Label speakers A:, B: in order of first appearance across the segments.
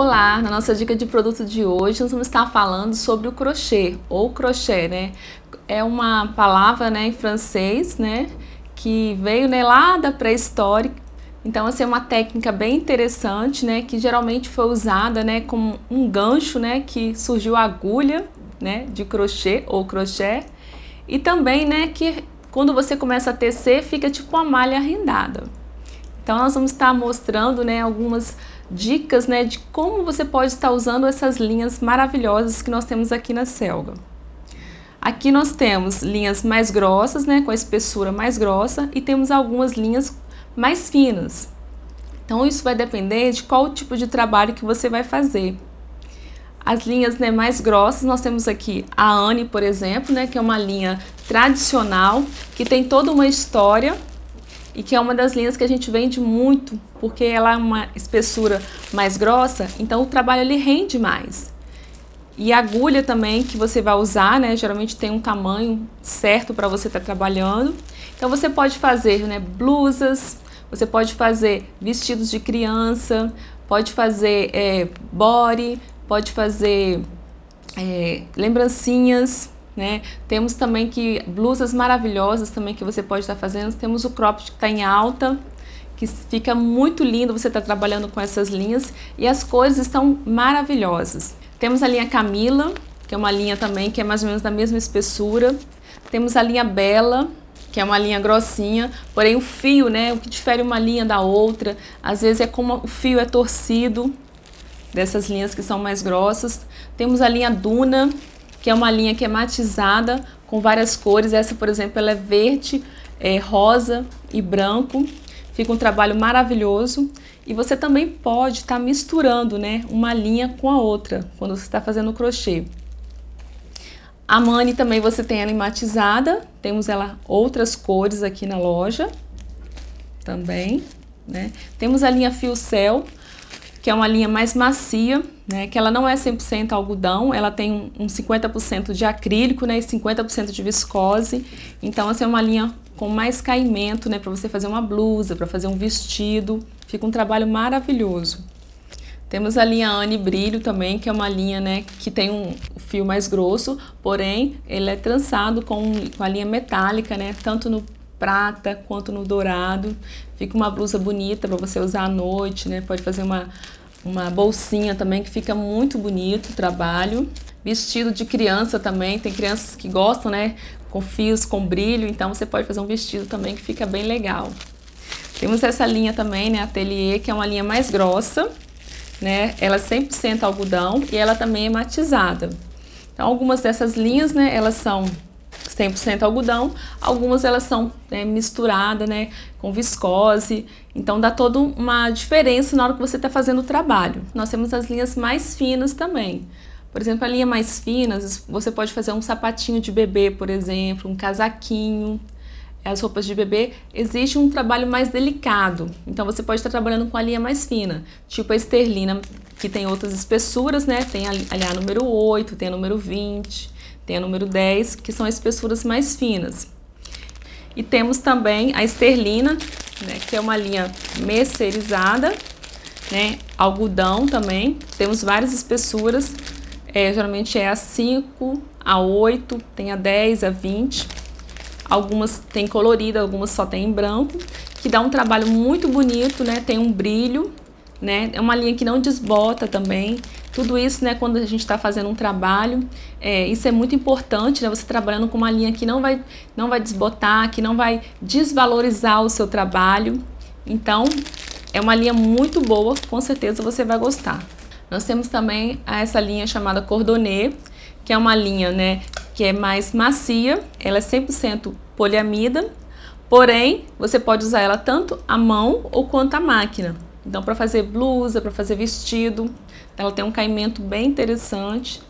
A: Olá, na nossa dica de produto de hoje nós vamos estar falando sobre o crochê ou crochê, né? É uma palavra, né, em francês, né, que veio né, lá da pré-história. Então, assim, é uma técnica bem interessante, né, que geralmente foi usada, né, como um gancho, né, que surgiu a agulha, né, de crochê ou crochê. E também, né, que quando você começa a tecer, fica tipo uma malha arrendada. Então nós vamos estar mostrando né, algumas dicas né, de como você pode estar usando essas linhas maravilhosas que nós temos aqui na selva. Aqui nós temos linhas mais grossas, né, com a espessura mais grossa, e temos algumas linhas mais finas. Então isso vai depender de qual tipo de trabalho que você vai fazer. As linhas né, mais grossas, nós temos aqui a Anne, por exemplo, né, que é uma linha tradicional, que tem toda uma história e que é uma das linhas que a gente vende muito, porque ela é uma espessura mais grossa, então o trabalho ele rende mais. E a agulha também que você vai usar, né, geralmente tem um tamanho certo para você estar tá trabalhando. Então você pode fazer, né, blusas, você pode fazer vestidos de criança, pode fazer é, body, pode fazer é, lembrancinhas, né? Temos também que blusas maravilhosas também que você pode estar fazendo. Temos o cropped que está em alta, que fica muito lindo você está trabalhando com essas linhas e as cores estão maravilhosas. Temos a linha Camila, que é uma linha também que é mais ou menos da mesma espessura. Temos a linha Bela, que é uma linha grossinha, porém o fio, né, o que difere uma linha da outra, às vezes é como o fio é torcido dessas linhas que são mais grossas. Temos a linha Duna, que é uma linha que é matizada com várias cores. Essa, por exemplo, ela é verde, é, rosa e branco. Fica um trabalho maravilhoso. E você também pode estar tá misturando né, uma linha com a outra quando você está fazendo o crochê. A mani também você tem ela matizada. Temos ela outras cores aqui na loja também. Né? Temos a linha fio céu, que é uma linha mais macia, né, que ela não é 100% algodão, ela tem um 50% de acrílico né, e 50% de viscose. Então, assim, é uma linha com mais caimento, né, para você fazer uma blusa, para fazer um vestido. Fica um trabalho maravilhoso. Temos a linha Anne Brilho também, que é uma linha né, que tem um fio mais grosso, porém ele é trançado com, com a linha metálica, né, tanto no prata quanto no dourado. Fica uma blusa bonita para você usar à noite, né? Pode fazer uma, uma bolsinha também que fica muito bonito o trabalho. Vestido de criança também, tem crianças que gostam, né? Com fios, com brilho, então você pode fazer um vestido também que fica bem legal. Temos essa linha também, né? Atelier, que é uma linha mais grossa, né? Ela é 100% algodão e ela também é matizada. Então, algumas dessas linhas, né? Elas são 100% algodão, algumas elas são né, misturadas né, com viscose, então dá toda uma diferença na hora que você está fazendo o trabalho. Nós temos as linhas mais finas também. Por exemplo, a linha mais fina, você pode fazer um sapatinho de bebê, por exemplo, um casaquinho. As roupas de bebê existe um trabalho mais delicado, então você pode estar trabalhando com a linha mais fina, tipo a esterlina, que tem outras espessuras, né? Tem a, a número 8, tem a número 20. Tem a número 10, que são as espessuras mais finas. E temos também a esterlina, né, que é uma linha mercerizada, né, algodão também. Temos várias espessuras, é, geralmente é a 5, a 8, tem a 10, a 20. Algumas tem colorida, algumas só tem em branco, que dá um trabalho muito bonito, né, tem um brilho né? É uma linha que não desbota também. Tudo isso, né, quando a gente está fazendo um trabalho, é, isso é muito importante, né? Você trabalhando com uma linha que não vai, não vai desbotar, que não vai desvalorizar o seu trabalho. Então, é uma linha muito boa, com certeza você vai gostar. Nós temos também essa linha chamada Cordonnet, que é uma linha, né, que é mais macia, ela é 100% poliamida, porém, você pode usar ela tanto à mão ou quanto à máquina. Então, para fazer blusa, para fazer vestido, ela tem um caimento bem interessante.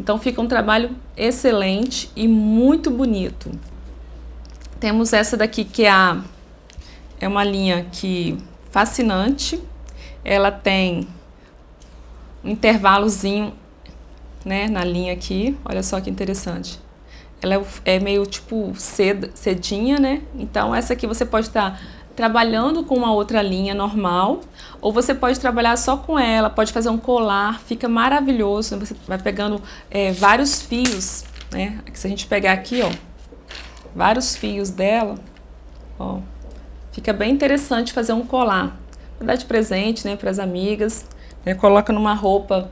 A: Então, fica um trabalho excelente e muito bonito. Temos essa daqui que é, a, é uma linha que fascinante. Ela tem um intervalozinho né, na linha aqui. Olha só que interessante. Ela é, é meio tipo seda, cedinha, né? Então, essa aqui você pode estar... Tá trabalhando com uma outra linha normal, ou você pode trabalhar só com ela, pode fazer um colar, fica maravilhoso. Você vai pegando é, vários fios, né? Se a gente pegar aqui, ó, vários fios dela, ó, fica bem interessante fazer um colar. Vou dar de presente, né, para as amigas, né? Coloca numa roupa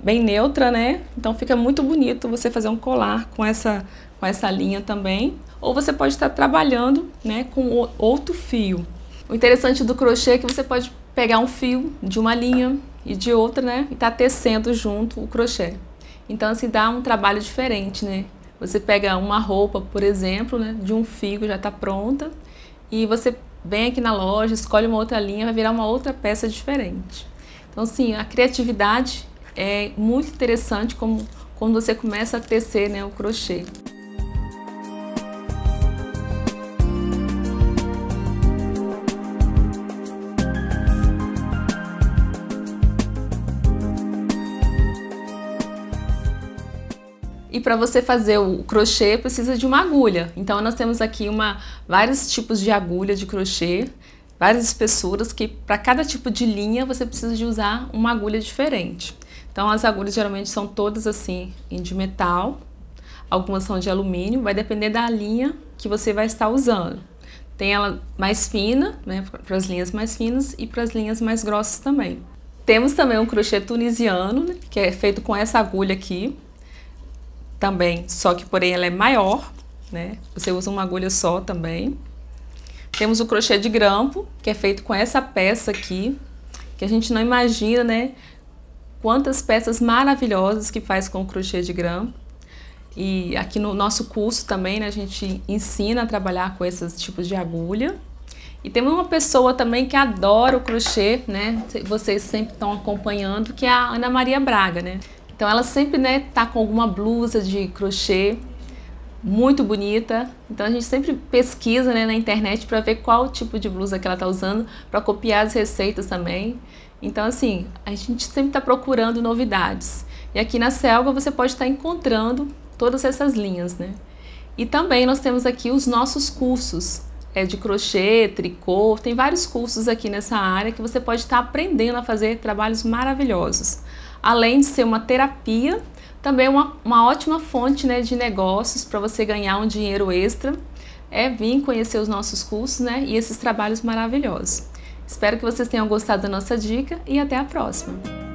A: bem neutra, né? Então fica muito bonito você fazer um colar com essa com essa linha também, ou você pode estar trabalhando, né, com outro fio. O interessante do crochê é que você pode pegar um fio de uma linha e de outra, né, e tá tecendo junto o crochê. Então, assim, dá um trabalho diferente, né? Você pega uma roupa, por exemplo, né, de um fio já está pronta, e você vem aqui na loja, escolhe uma outra linha, vai virar uma outra peça diferente. Então, assim, a criatividade é muito interessante como quando você começa a tecer né, o crochê. E para você fazer o crochê precisa de uma agulha. Então nós temos aqui uma vários tipos de agulha de crochê, várias espessuras que para cada tipo de linha você precisa de usar uma agulha diferente. Então as agulhas geralmente são todas assim, de metal, algumas são de alumínio, vai depender da linha que você vai estar usando. Tem ela mais fina, né, para as linhas mais finas e para as linhas mais grossas também. Temos também um crochê tunisiano, né, que é feito com essa agulha aqui, também, só que porém ela é maior, né? Você usa uma agulha só também. Temos o crochê de grampo, que é feito com essa peça aqui, que a gente não imagina, né? Quantas peças maravilhosas que faz com o crochê de grampo. E aqui no nosso curso também, né, a gente ensina a trabalhar com esses tipos de agulha. E temos uma pessoa também que adora o crochê, né? Vocês sempre estão acompanhando, que é a Ana Maria Braga, né? Então ela sempre né, tá com alguma blusa de crochê muito bonita. Então a gente sempre pesquisa né, na internet para ver qual tipo de blusa que ela tá usando, para copiar as receitas também. Então assim, a gente sempre está procurando novidades. E aqui na Selva você pode estar tá encontrando todas essas linhas, né? E também nós temos aqui os nossos cursos é, de crochê, tricô, tem vários cursos aqui nessa área que você pode estar tá aprendendo a fazer trabalhos maravilhosos além de ser uma terapia, também é uma, uma ótima fonte né, de negócios para você ganhar um dinheiro extra. É vir conhecer os nossos cursos né, e esses trabalhos maravilhosos. Espero que vocês tenham gostado da nossa dica e até a próxima!